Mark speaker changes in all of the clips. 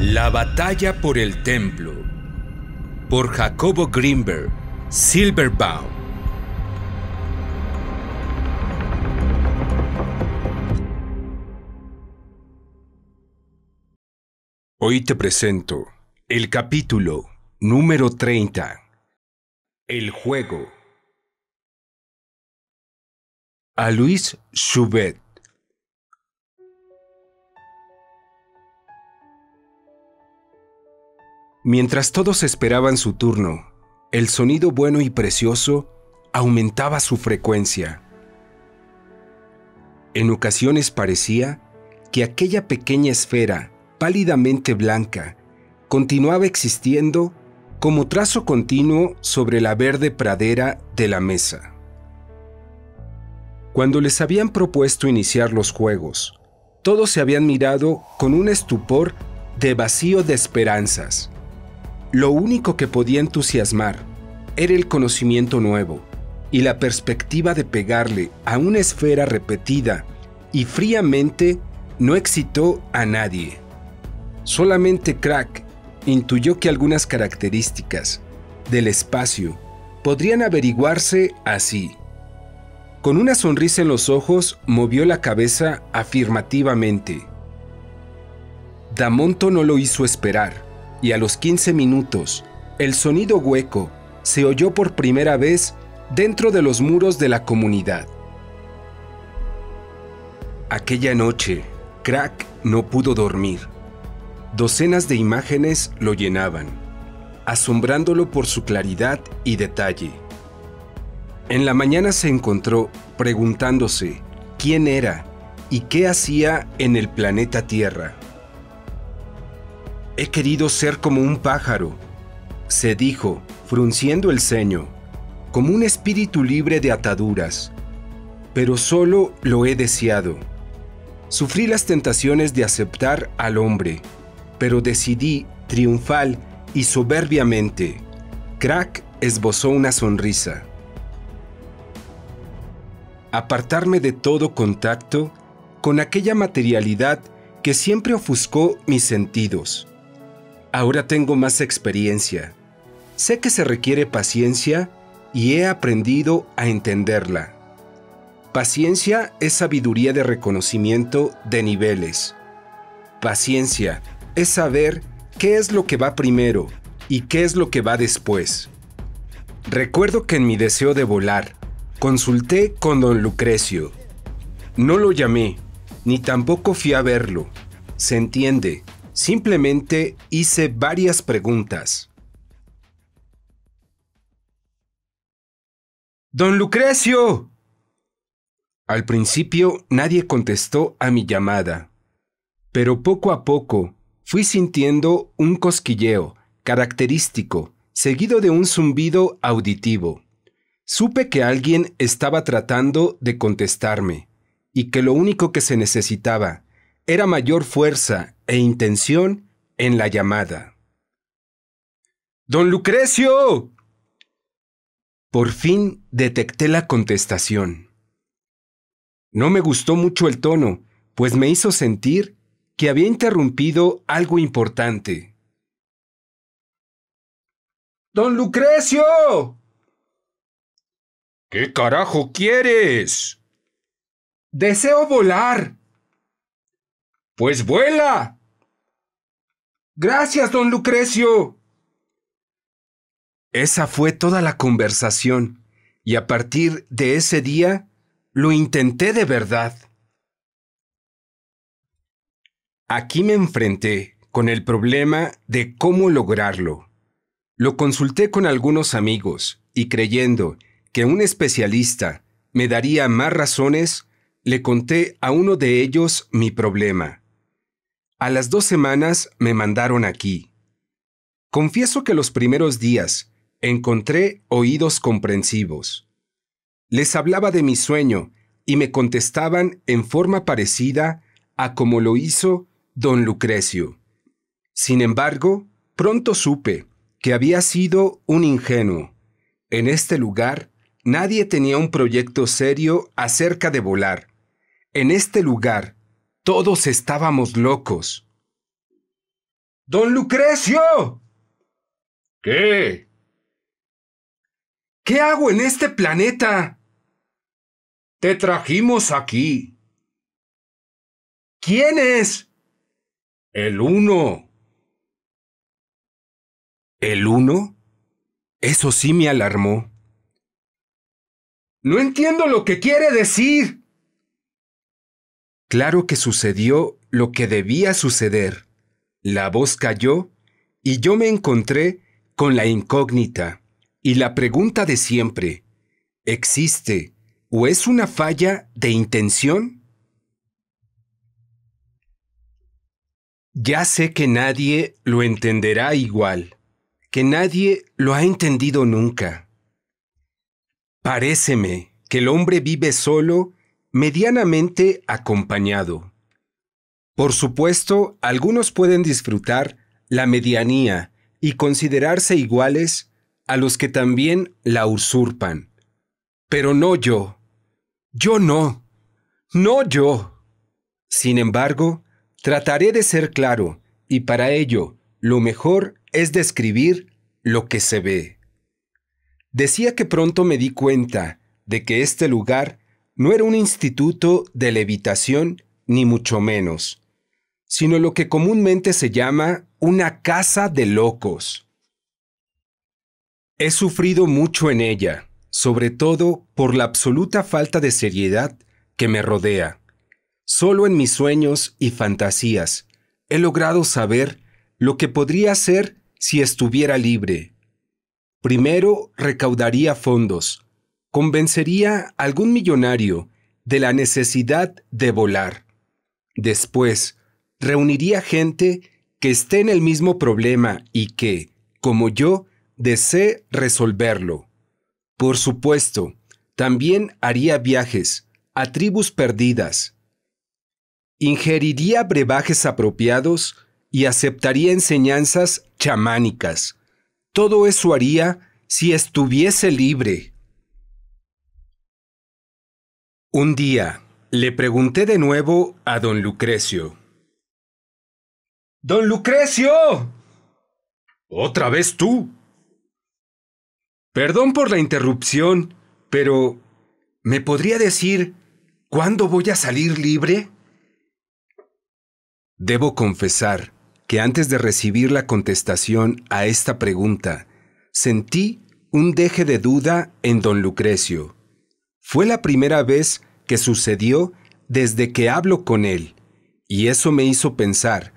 Speaker 1: La batalla por el templo por Jacobo Greenberg, Silverbaum. Hoy te presento el capítulo número 30. El juego. A Luis Schubert Mientras todos esperaban su turno, el sonido bueno y precioso aumentaba su frecuencia. En ocasiones parecía que aquella pequeña esfera pálidamente blanca continuaba existiendo como trazo continuo sobre la verde pradera de la mesa. Cuando les habían propuesto iniciar los juegos, todos se habían mirado con un estupor de vacío de esperanzas. Lo único que podía entusiasmar era el conocimiento nuevo y la perspectiva de pegarle a una esfera repetida y fríamente no excitó a nadie. Solamente Crack intuyó que algunas características del espacio podrían averiguarse así. Con una sonrisa en los ojos, movió la cabeza afirmativamente. Damonto no lo hizo esperar y a los 15 minutos, el sonido hueco se oyó por primera vez dentro de los muros de la comunidad. Aquella noche, Crack no pudo dormir. Docenas de imágenes lo llenaban, asombrándolo por su claridad y detalle. En la mañana se encontró preguntándose quién era y qué hacía en el planeta Tierra. He querido ser como un pájaro, se dijo, frunciendo el ceño, como un espíritu libre de ataduras, pero solo lo he deseado. Sufrí las tentaciones de aceptar al hombre, pero decidí, triunfal y soberbiamente. Crack esbozó una sonrisa. Apartarme de todo contacto con aquella materialidad que siempre ofuscó mis sentidos Ahora tengo más experiencia. Sé que se requiere paciencia y he aprendido a entenderla. Paciencia es sabiduría de reconocimiento de niveles. Paciencia es saber qué es lo que va primero y qué es lo que va después. Recuerdo que en mi deseo de volar, consulté con don Lucrecio. No lo llamé, ni tampoco fui a verlo. Se entiende, Simplemente hice varias preguntas. ¡Don Lucrecio! Al principio nadie contestó a mi llamada, pero poco a poco fui sintiendo un cosquilleo característico, seguido de un zumbido auditivo. Supe que alguien estaba tratando de contestarme, y que lo único que se necesitaba era mayor fuerza e intención en la llamada. ¡Don Lucrecio! Por fin detecté la contestación. No me gustó mucho el tono, pues me hizo sentir que había interrumpido algo importante. ¡Don Lucrecio! ¿Qué carajo quieres? Deseo volar. Pues vuela. Gracias, don Lucrecio. Esa fue toda la conversación, y a partir de ese día lo intenté de verdad. Aquí me enfrenté con el problema de cómo lograrlo. Lo consulté con algunos amigos y creyendo que un especialista me daría más razones, le conté a uno de ellos mi problema. A las dos semanas me mandaron aquí. Confieso que los primeros días encontré oídos comprensivos. Les hablaba de mi sueño y me contestaban en forma parecida a como lo hizo don Lucrecio. Sin embargo, pronto supe que había sido un ingenuo. En este lugar nadie tenía un proyecto serio acerca de volar. En este lugar todos estábamos locos. ¡Don Lucrecio! ¿Qué? ¿Qué hago en este planeta? Te trajimos aquí. ¿Quién es? El uno. ¿El uno? Eso sí me alarmó. No entiendo lo que quiere decir. Claro que sucedió lo que debía suceder. La voz cayó y yo me encontré con la incógnita y la pregunta de siempre. ¿Existe o es una falla de intención? Ya sé que nadie lo entenderá igual, que nadie lo ha entendido nunca. Paréceme que el hombre vive solo medianamente acompañado. Por supuesto, algunos pueden disfrutar la medianía y considerarse iguales a los que también la usurpan. Pero no yo. Yo no. No yo. Sin embargo, trataré de ser claro y para ello lo mejor es describir lo que se ve. Decía que pronto me di cuenta de que este lugar no era un instituto de levitación, ni mucho menos, sino lo que comúnmente se llama una casa de locos. He sufrido mucho en ella, sobre todo por la absoluta falta de seriedad que me rodea. Solo en mis sueños y fantasías he logrado saber lo que podría ser si estuviera libre. Primero recaudaría fondos, convencería a algún millonario de la necesidad de volar. Después, reuniría gente que esté en el mismo problema y que, como yo, desee resolverlo. Por supuesto, también haría viajes a tribus perdidas. Ingeriría brebajes apropiados y aceptaría enseñanzas chamánicas. Todo eso haría si estuviese libre. Un día le pregunté de nuevo a don Lucrecio. ¡Don Lucrecio! ¿Otra vez tú? Perdón por la interrupción, pero ¿me podría decir cuándo voy a salir libre? Debo confesar que antes de recibir la contestación a esta pregunta, sentí un deje de duda en don Lucrecio. Fue la primera vez que sucedió desde que hablo con él, y eso me hizo pensar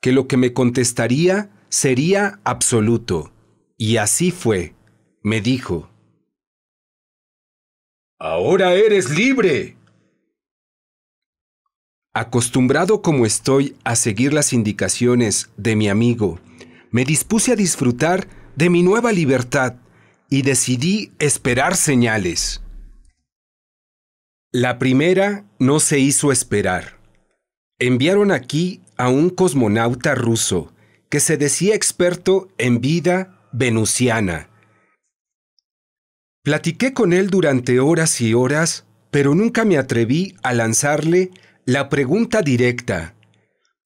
Speaker 1: que lo que me contestaría sería absoluto. Y así fue, me dijo. Ahora eres libre. Acostumbrado como estoy a seguir las indicaciones de mi amigo, me dispuse a disfrutar de mi nueva libertad y decidí esperar señales. La primera no se hizo esperar. Enviaron aquí a un cosmonauta ruso que se decía experto en vida venusiana. Platiqué con él durante horas y horas, pero nunca me atreví a lanzarle la pregunta directa.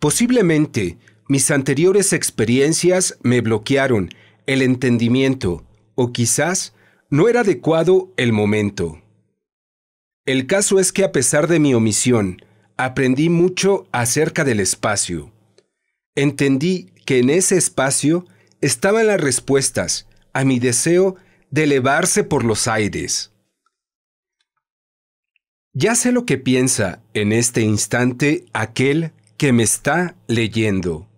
Speaker 1: Posiblemente mis anteriores experiencias me bloquearon el entendimiento, o quizás no era adecuado el momento. El caso es que a pesar de mi omisión, aprendí mucho acerca del espacio. Entendí que en ese espacio estaban las respuestas a mi deseo de elevarse por los aires. Ya sé lo que piensa en este instante aquel que me está leyendo.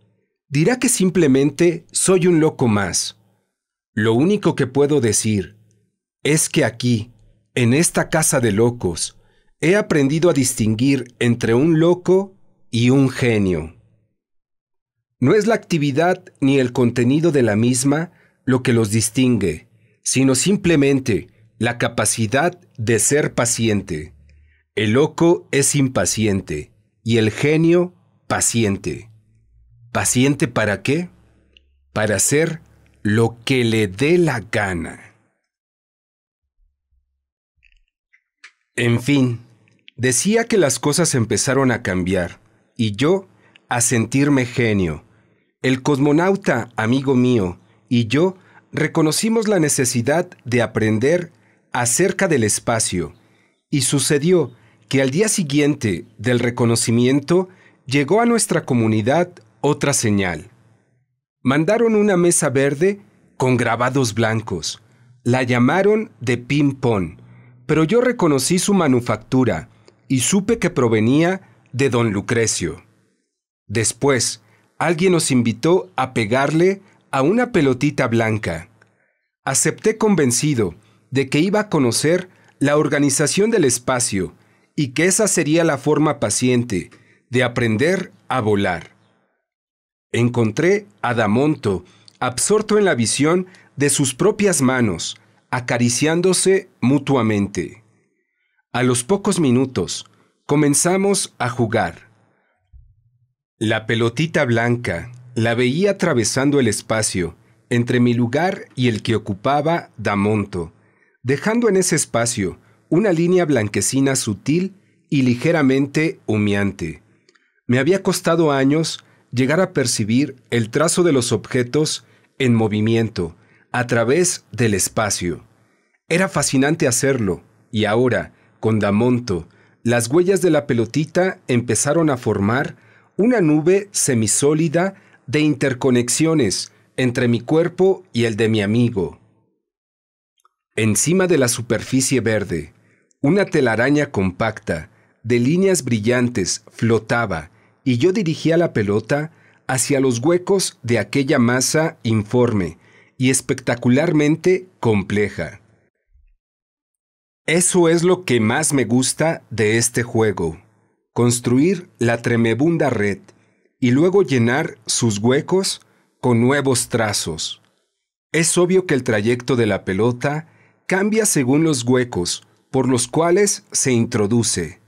Speaker 1: Dirá que simplemente soy un loco más. Lo único que puedo decir es que aquí, en esta casa de locos he aprendido a distinguir entre un loco y un genio. No es la actividad ni el contenido de la misma lo que los distingue, sino simplemente la capacidad de ser paciente. El loco es impaciente y el genio paciente. ¿Paciente para qué? Para hacer lo que le dé la gana. En fin, decía que las cosas empezaron a cambiar y yo a sentirme genio. El cosmonauta, amigo mío, y yo reconocimos la necesidad de aprender acerca del espacio. Y sucedió que al día siguiente del reconocimiento llegó a nuestra comunidad otra señal. Mandaron una mesa verde con grabados blancos. La llamaron de ping-pong pero yo reconocí su manufactura y supe que provenía de don Lucrecio. Después, alguien nos invitó a pegarle a una pelotita blanca. Acepté convencido de que iba a conocer la organización del espacio y que esa sería la forma paciente de aprender a volar. Encontré a Damonto absorto en la visión de sus propias manos, acariciándose mutuamente. A los pocos minutos, comenzamos a jugar. La pelotita blanca la veía atravesando el espacio entre mi lugar y el que ocupaba Damonto, dejando en ese espacio una línea blanquecina sutil y ligeramente humeante. Me había costado años llegar a percibir el trazo de los objetos en movimiento, a través del espacio. Era fascinante hacerlo, y ahora, con Damonto, las huellas de la pelotita empezaron a formar una nube semisólida de interconexiones entre mi cuerpo y el de mi amigo. Encima de la superficie verde, una telaraña compacta, de líneas brillantes, flotaba, y yo dirigía la pelota hacia los huecos de aquella masa informe, y espectacularmente compleja. Eso es lo que más me gusta de este juego, construir la tremebunda red y luego llenar sus huecos con nuevos trazos. Es obvio que el trayecto de la pelota cambia según los huecos por los cuales se introduce.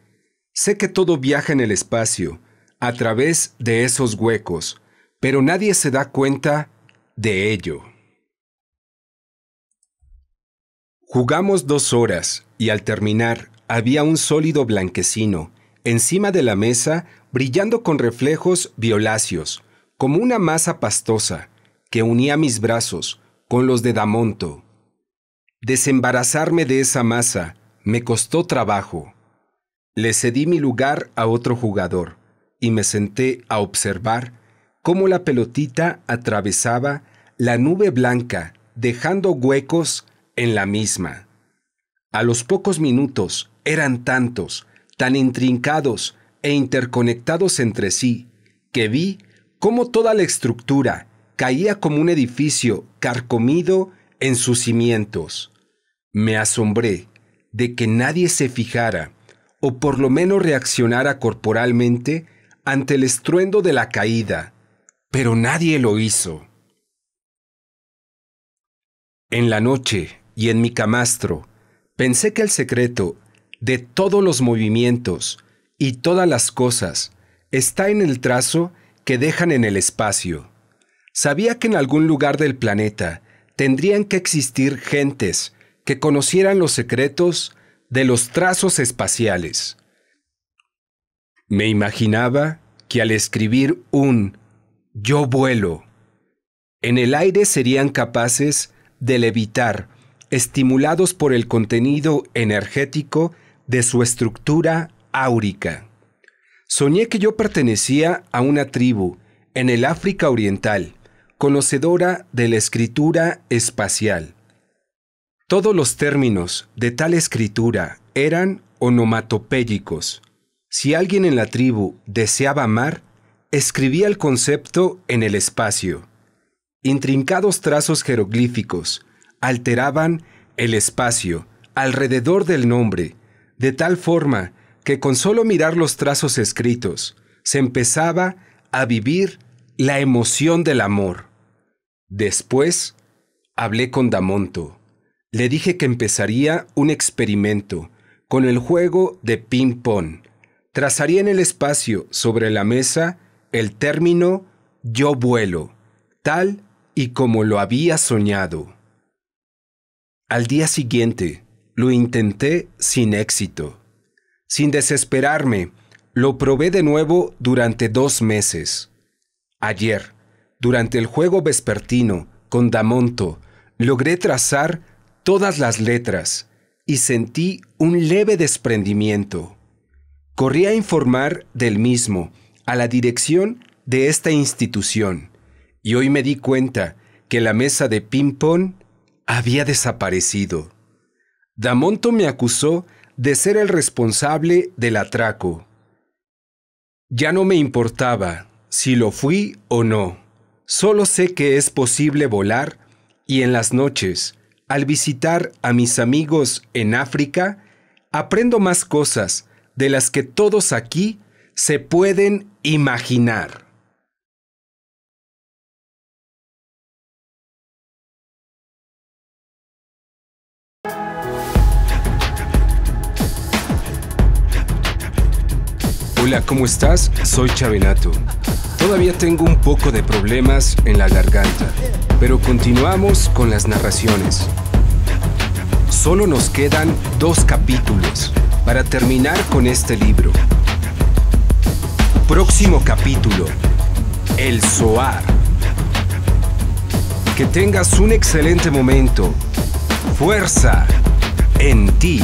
Speaker 1: Sé que todo viaja en el espacio, a través de esos huecos, pero nadie se da cuenta de ello. Jugamos dos horas y al terminar había un sólido blanquecino encima de la mesa brillando con reflejos violáceos, como una masa pastosa que unía mis brazos con los de Damonto. Desembarazarme de esa masa me costó trabajo. Le cedí mi lugar a otro jugador y me senté a observar cómo la pelotita atravesaba la nube blanca, dejando huecos en la misma. A los pocos minutos eran tantos, tan intrincados e interconectados entre sí, que vi cómo toda la estructura caía como un edificio carcomido en sus cimientos. Me asombré de que nadie se fijara, o por lo menos reaccionara corporalmente, ante el estruendo de la caída, pero nadie lo hizo. En la noche, y en mi camastro, pensé que el secreto de todos los movimientos y todas las cosas está en el trazo que dejan en el espacio. Sabía que en algún lugar del planeta tendrían que existir gentes que conocieran los secretos de los trazos espaciales. Me imaginaba que al escribir un yo vuelo, en el aire serían capaces de levitar estimulados por el contenido energético de su estructura áurica. Soñé que yo pertenecía a una tribu en el África Oriental, conocedora de la escritura espacial. Todos los términos de tal escritura eran onomatopélicos. Si alguien en la tribu deseaba amar, escribía el concepto en el espacio. Intrincados trazos jeroglíficos, alteraban el espacio alrededor del nombre, de tal forma que con solo mirar los trazos escritos se empezaba a vivir la emoción del amor. Después, hablé con Damonto. Le dije que empezaría un experimento con el juego de ping-pong. Trazaría en el espacio sobre la mesa el término yo vuelo, tal y como lo había soñado. Al día siguiente, lo intenté sin éxito. Sin desesperarme, lo probé de nuevo durante dos meses. Ayer, durante el juego vespertino con Damonto, logré trazar todas las letras y sentí un leve desprendimiento. Corrí a informar del mismo a la dirección de esta institución y hoy me di cuenta que la mesa de ping-pong había desaparecido. Damonto me acusó de ser el responsable del atraco. Ya no me importaba si lo fui o no. Solo sé que es posible volar y en las noches, al visitar a mis amigos en África, aprendo más cosas de las que todos aquí se pueden imaginar. Hola, ¿cómo estás? Soy Chavenato. Todavía tengo un poco de problemas en la garganta, pero continuamos con las narraciones. Solo nos quedan dos capítulos para terminar con este libro. Próximo capítulo, El Soar. Que tengas un excelente momento. Fuerza en ti.